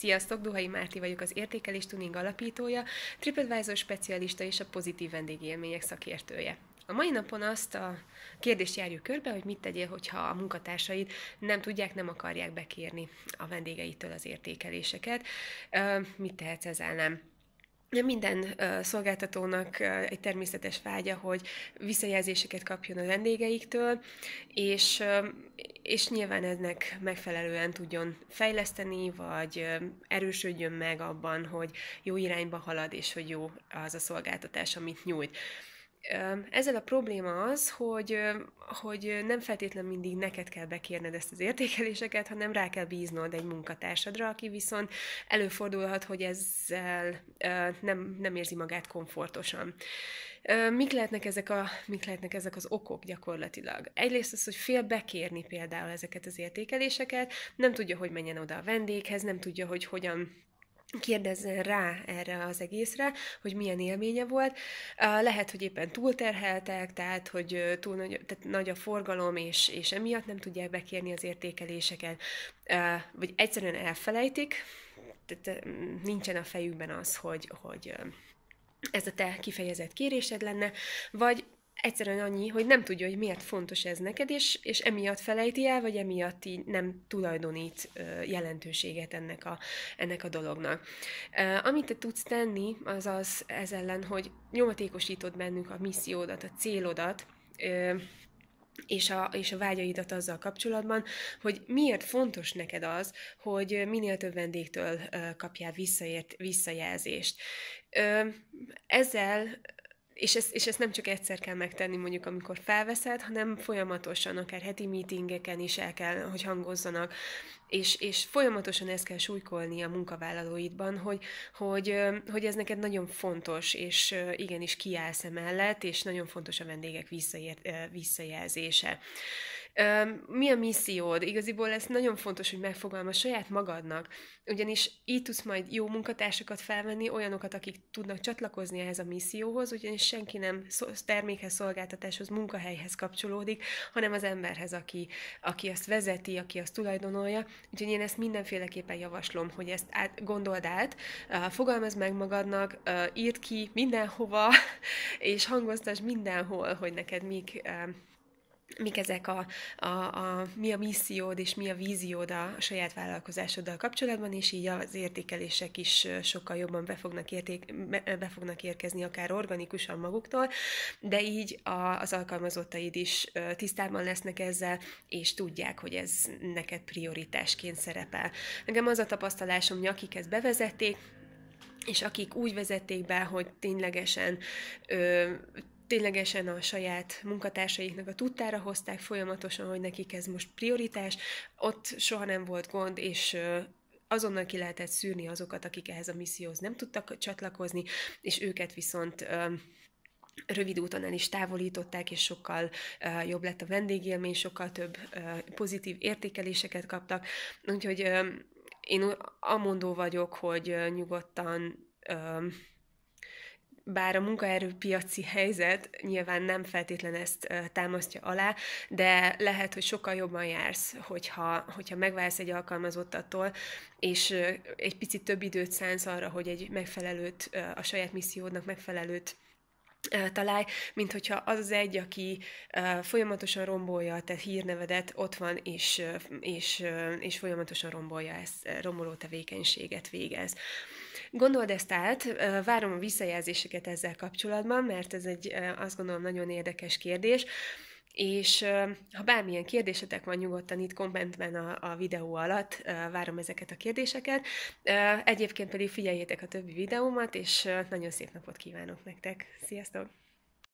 Sziasztok, Duhai Márti vagyok, az Értékelés Tuning alapítója, TripAdvisor specialista és a pozitív vendégélmények szakértője. A mai napon azt a kérdést járjuk körbe, hogy mit tegyél, hogyha a munkatársaid nem tudják, nem akarják bekérni a vendégeitől az értékeléseket. Mit tehetsz ezzel nem? Minden szolgáltatónak egy természetes vágya, hogy visszajelzéseket kapjon a vendégeiktől, és és nyilván eznek megfelelően tudjon fejleszteni, vagy erősödjön meg abban, hogy jó irányba halad, és hogy jó az a szolgáltatás, amit nyújt ezzel a probléma az, hogy, hogy nem feltétlen mindig neked kell bekérned ezt az értékeléseket, hanem rá kell bíznod egy munkatársadra, aki viszont előfordulhat, hogy ezzel nem, nem érzi magát komfortosan. Mik lehetnek, ezek a, mik lehetnek ezek az okok gyakorlatilag? Egyrészt az, hogy fél bekérni például ezeket az értékeléseket, nem tudja, hogy menjen oda a vendéghez, nem tudja, hogy hogyan kérdezzen rá erre az egészre, hogy milyen élménye volt. Lehet, hogy éppen túlterheltek, tehát hogy túl nagy, tehát nagy a forgalom, és, és emiatt nem tudják bekérni az értékeléseket, vagy egyszerűen elfelejtik, tehát nincsen a fejükben az, hogy, hogy ez a te kifejezett kérésed lenne, vagy egyszerűen annyi, hogy nem tudja, hogy miért fontos ez neked, és, és emiatt felejti el, vagy emiatt így nem tulajdonít jelentőséget ennek a, ennek a dolognak. Amit te tudsz tenni, az az ez ellen, hogy nyomatékosítod bennünk a missziódat, a célodat, és a, és a vágyaidat azzal kapcsolatban, hogy miért fontos neked az, hogy minél több vendégtől kapjál visszaért, visszajelzést. Ezzel és ezt, és ezt nem csak egyszer kell megtenni, mondjuk amikor felveszed, hanem folyamatosan, akár heti meetingeken is el kell, hogy hangozzanak, és, és folyamatosan ezt kell súlykolni a munkavállalóidban, hogy, hogy, hogy ez neked nagyon fontos, és igenis kiállsz emellett, és nagyon fontos a vendégek visszaér, visszajelzése mi a missziód? Igaziból ez nagyon fontos, hogy megfogalma saját magadnak, ugyanis így tudsz majd jó munkatársakat felvenni, olyanokat, akik tudnak csatlakozni ehhez a misszióhoz, ugyanis senki nem termékhez, szolgáltatáshoz, munkahelyhez kapcsolódik, hanem az emberhez, aki, aki azt vezeti, aki azt tulajdonolja. Úgyhogy én ezt mindenféleképpen javaslom, hogy ezt át, gondold át, fogalmazd meg magadnak, írd ki mindenhova, és hangoztasd mindenhol, hogy neked mik mik ezek a, a, a, mi a missziód és mi a víziód a, a saját vállalkozásoddal kapcsolatban, és így az értékelések is sokkal jobban be fognak, érték, be fognak érkezni, akár organikusan maguktól, de így a, az alkalmazottaid is tisztában lesznek ezzel, és tudják, hogy ez neked prioritásként szerepel. Nekem az a tapasztalásom, hogy akik ezt bevezették, és akik úgy vezették be, hogy ténylegesen ö, ténylegesen a saját munkatársaiknak a tudtára hozták folyamatosan, hogy nekik ez most prioritás, ott soha nem volt gond, és azonnal ki lehetett szűrni azokat, akik ehhez a misszióhoz nem tudtak csatlakozni, és őket viszont rövid úton el is távolították, és sokkal uh, jobb lett a vendégélmény, sokkal több uh, pozitív értékeléseket kaptak. Úgyhogy én amondó vagyok, hogy uh, nyugodtan bár a munkaerőpiaci helyzet nyilván nem feltétlen ezt támasztja alá, de lehet, hogy sokkal jobban jársz, hogyha, hogyha megválsz egy alkalmazottattól, és egy picit több időt szánsz arra, hogy egy megfelelőt, a saját missziódnak megfelelőt találj, mint hogyha az az egy, aki folyamatosan rombolja a te hírnevedet, ott van, és, és, és folyamatosan rombolja ezt, romboló tevékenységet végez. Gondold ezt át, várom a visszajelzéseket ezzel kapcsolatban, mert ez egy azt gondolom nagyon érdekes kérdés. És ha bármilyen kérdésetek van, nyugodtan itt kommentben a, a videó alatt várom ezeket a kérdéseket. Egyébként pedig figyeljétek a többi videómat, és nagyon szép napot kívánok nektek. Sziasztok!